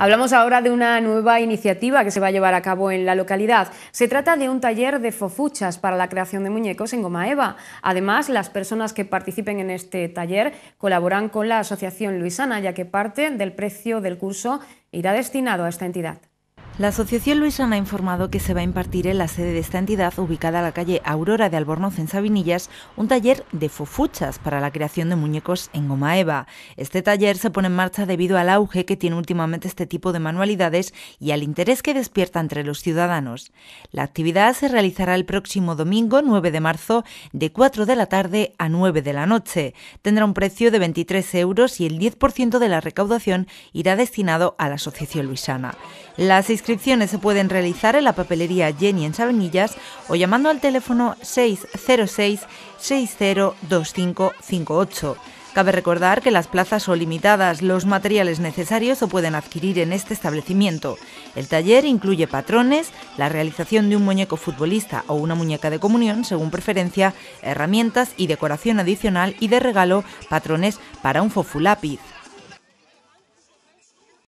Hablamos ahora de una nueva iniciativa que se va a llevar a cabo en la localidad. Se trata de un taller de fofuchas para la creación de muñecos en Goma Eva. Además, las personas que participen en este taller colaboran con la Asociación Luisana, ya que parte del precio del curso irá destinado a esta entidad. La Asociación Luisana ha informado que se va a impartir en la sede de esta entidad, ubicada en la calle Aurora de Albornoz en Sabinillas, un taller de fofuchas para la creación de muñecos en goma eva. Este taller se pone en marcha debido al auge que tiene últimamente este tipo de manualidades y al interés que despierta entre los ciudadanos. La actividad se realizará el próximo domingo 9 de marzo de 4 de la tarde a 9 de la noche. Tendrá un precio de 23 euros y el 10% de la recaudación irá destinado a la Asociación Luisana. Las las inscripciones se pueden realizar en la papelería Jenny en Sabanillas o llamando al teléfono 606 602558. Cabe recordar que las plazas son limitadas, los materiales necesarios se pueden adquirir en este establecimiento. El taller incluye patrones, la realización de un muñeco futbolista o una muñeca de comunión, según preferencia, herramientas y decoración adicional y de regalo patrones para un fofu lápiz.